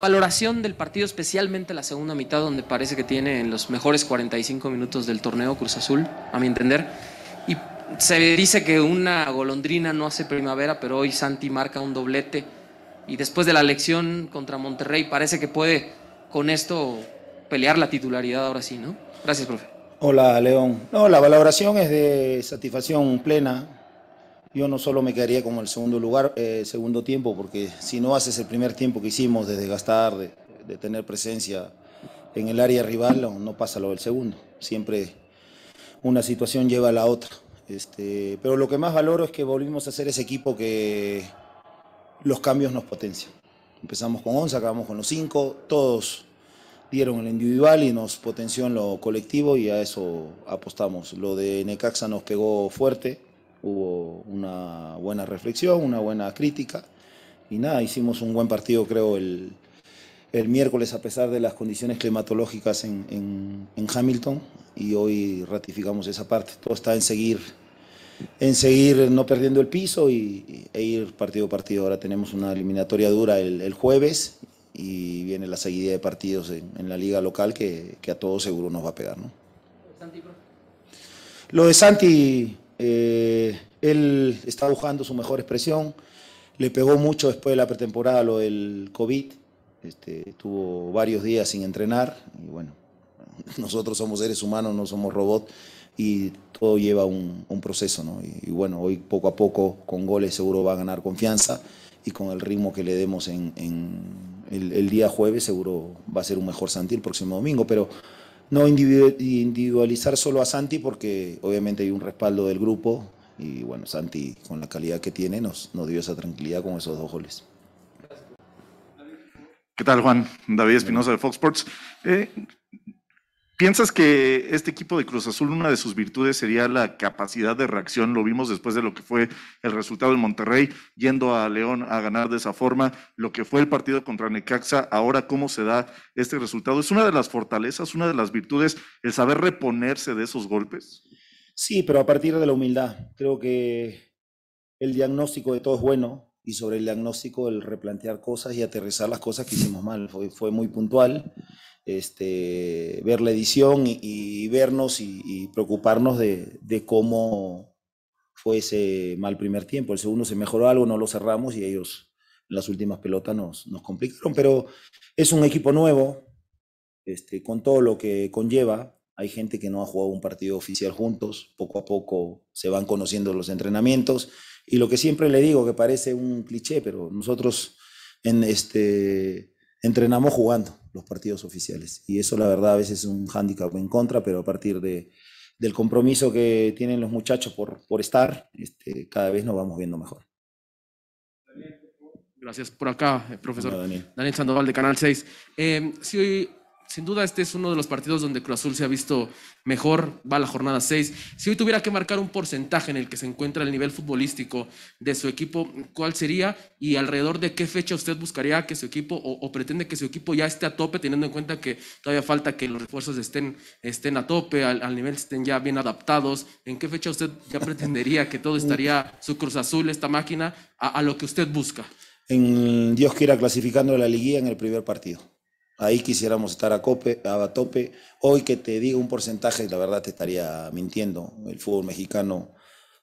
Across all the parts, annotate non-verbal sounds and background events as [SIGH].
Valoración del partido, especialmente la segunda mitad, donde parece que tiene los mejores 45 minutos del torneo Cruz Azul, a mi entender. Y se dice que una golondrina no hace primavera, pero hoy Santi marca un doblete. Y después de la elección contra Monterrey, parece que puede con esto pelear la titularidad ahora sí, ¿no? Gracias, profe. Hola, León. No, la valoración es de satisfacción plena, yo no solo me quedaría con el segundo lugar, eh, segundo tiempo, porque si no haces el primer tiempo que hicimos de desgastar, de, tener presencia en el área rival, no, pasa lo del segundo. Siempre una situación lleva a la otra. Este, pero lo que más valoro es que volvimos a ser ese equipo que los cambios nos potencian. Empezamos con 11, acabamos con los 5, todos dieron el individual y nos potenció en lo colectivo y a eso apostamos. Lo de Necaxa nos pegó fuerte hubo una buena reflexión, una buena crítica y nada, hicimos un buen partido creo el, el miércoles a pesar de las condiciones climatológicas en, en, Hamilton y hoy ratificamos esa parte. Todo está en seguir, en seguir no perdiendo el piso y, e ir partido a partido. Ahora tenemos una eliminatoria dura el, el jueves y viene la seguida de partidos en, la liga local que, que, a todos seguro nos va a pegar. ¿no? Lo de Santi eh, él está buscando su mejor expresión. Le pegó mucho después de la pretemporada lo del COVID. Este, estuvo varios días sin entrenar. Y bueno, [LAUGHS] nosotros somos seres humanos, no somos robots. Y todo lleva un, proceso, ¿no? Y, bueno, hoy poco a poco, con goles, seguro va a ganar confianza. Y con el ritmo que le demos en, el, día jueves, seguro va a ser un mejor Santi el próximo domingo. Pero no individualizar solo a Santi porque obviamente hay un respaldo del grupo y bueno, Santi con la calidad que tiene nos, nos dio esa tranquilidad con esos dos goles. ¿Qué tal Juan? David Espinosa de Fox Sports. Eh, ¿Piensas que este equipo de Cruz Azul, una de sus virtudes sería la capacidad de reacción? Lo vimos después de lo que fue el resultado en Monterrey, yendo a León a ganar de esa forma, lo que fue el partido contra Necaxa, ahora cómo se da este resultado. ¿Es una de las fortalezas, una de las virtudes, el saber reponerse de esos golpes? Sí, pero a partir de la humildad. Creo que el diagnóstico de todo es bueno y sobre el diagnóstico el replantear cosas y aterrizar las cosas que hicimos mal. Fue, fue muy puntual este, ver la edición y, vernos y, preocuparnos de, cómo fue ese mal primer tiempo. El segundo se mejoró algo, no lo cerramos y ellos las últimas pelotas nos, complicaron. Pero es un equipo nuevo, este, con todo lo que conlleva. Hay gente que no ha jugado un partido oficial juntos, poco a poco se van conociendo los entrenamientos. Y lo que siempre le digo, que parece un cliché, pero nosotros en este, entrenamos jugando partidos oficiales. Y eso la verdad a veces es un hándicap en contra, pero a partir de, del compromiso que tienen los muchachos por, por estar, este, cada vez nos vamos viendo mejor. Gracias por acá, eh, profesor. Daniel. Sandoval de Canal 6. Eh, si sin duda este es uno de los partidos donde Cruz Azul se ha visto mejor, va a la jornada 6. Si hoy tuviera que marcar un porcentaje en el que se encuentra el nivel futbolístico de su equipo, ¿cuál sería? Y alrededor de qué fecha usted buscaría que su equipo o, pretende que su equipo ya esté a tope, teniendo en cuenta que todavía falta que los refuerzos estén, estén a tope, al, nivel estén ya bien adaptados. ¿En qué fecha usted ya pretendería que todo estaría su Cruz Azul, esta máquina, a, lo que usted busca? En Dios quiera clasificando a la liguilla en el primer partido. Ahí quisiéramos estar a, tope. Hoy que te diga un porcentaje, la verdad te estaría mintiendo. El fútbol mexicano,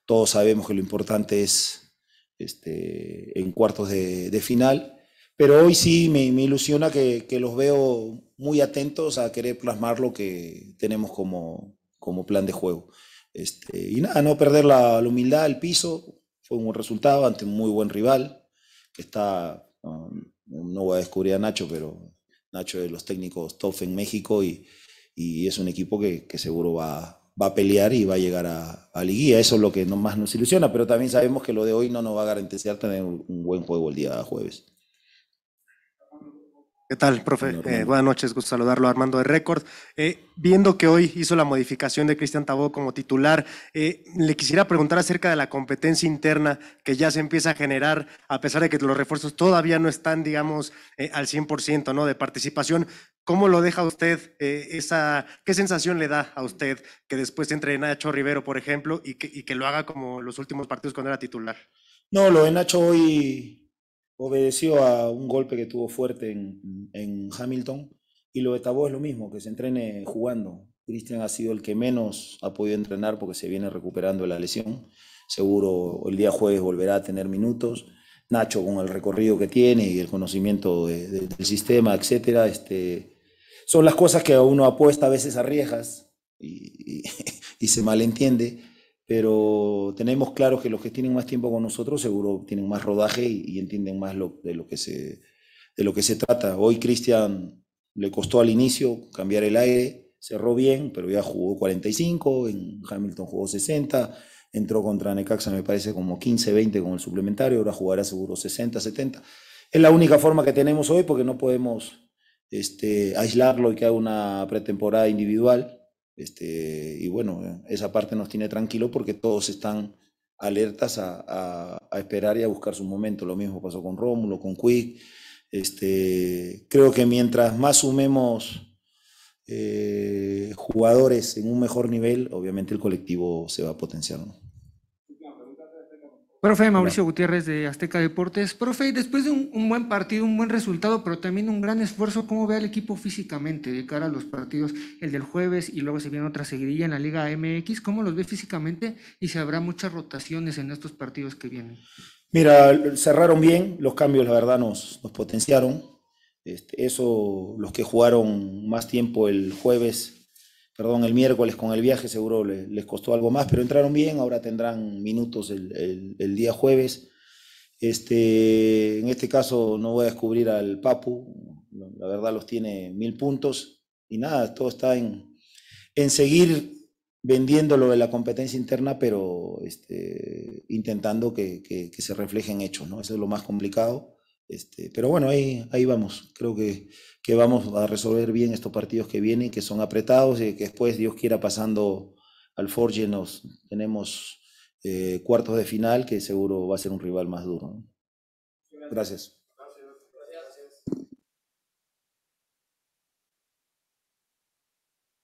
todos sabemos que lo importante es este, en cuartos de, final. Pero hoy sí me, ilusiona que, los veo muy atentos a querer plasmar lo que tenemos como, como plan de juego. Este, y nada, no perder la, humildad, el piso. Fue un buen resultado ante un muy buen rival que está, no voy a descubrir a Nacho, pero Nacho de los técnicos top en México y, y es un equipo que, que seguro va, va, a pelear y va a llegar a, a Liguilla. Eso es lo que más nos ilusiona, pero también sabemos que lo de hoy no nos va a garantizar tener un buen juego el día jueves. ¿Qué tal, ah, profe? Eh, buenas noches, gusto saludarlo, Armando de Récord. Eh, viendo que hoy hizo la modificación de Cristian Tabó como titular, eh, le quisiera preguntar acerca de la competencia interna que ya se empieza a generar, a pesar de que los refuerzos todavía no están, digamos, al 100% ¿no? de participación. ¿Cómo lo deja usted? esa, ¿Qué sensación le da a usted que después entre Nacho Rivero, por ejemplo, y que, y que lo haga como los últimos partidos cuando era titular? No, lo de Nacho hoy obedeció a un golpe que tuvo fuerte en, Hamilton y lo de Tabó es lo mismo, que se entrene jugando. Cristian ha sido el que menos ha podido entrenar porque se viene recuperando la lesión. Seguro el día jueves volverá a tener minutos. Nacho con el recorrido que tiene y el conocimiento del sistema, etcétera, este, son las cosas que uno apuesta a veces a y, y, [LAUGHS] y se malentiende pero tenemos claro que los que tienen más tiempo con nosotros seguro tienen más rodaje y, entienden más lo, de, lo que se, de lo que se trata. Hoy Cristian le costó al inicio cambiar el aire, cerró bien, pero ya jugó 45, en Hamilton jugó 60, entró contra Necaxa me parece como 15, 20 con el suplementario, ahora jugará seguro 60, 70. Es la única forma que tenemos hoy porque no podemos este, aislarlo y que haga una pretemporada individual este, y bueno, esa parte nos tiene tranquilo porque todos están alertas a, esperar y a buscar su momento. Lo mismo pasó con Rómulo, con Quick. Este, creo que mientras más sumemos eh, jugadores en un mejor nivel, obviamente el colectivo se va a potenciar. ¿no? Profe Mauricio Gutiérrez de Azteca Deportes. Profe, después de un, buen partido, un buen resultado, pero también un gran esfuerzo, ¿cómo ve al equipo físicamente de cara a los partidos, el del jueves y luego se viene otra seguidilla en la Liga MX? ¿Cómo los ve físicamente y si habrá muchas rotaciones en estos partidos que vienen? Mira, cerraron bien, los cambios la verdad nos, potenciaron. Este, eso, los que jugaron más tiempo el jueves perdón, el miércoles con el viaje seguro les, costó algo más, pero entraron bien, ahora tendrán minutos el, día jueves. Este, en este caso no voy a descubrir al Papu, la verdad los tiene mil puntos y nada, todo está en, seguir vendiéndolo de la competencia interna, pero este, intentando que, que se reflejen hechos, ¿no? Eso es lo más complicado. Este, pero bueno, ahí, ahí vamos. Creo que, que, vamos a resolver bien estos partidos que vienen, que son apretados y que después, Dios quiera, pasando al Forge, nos, tenemos eh, cuartos de final, que seguro va a ser un rival más duro. Gracias.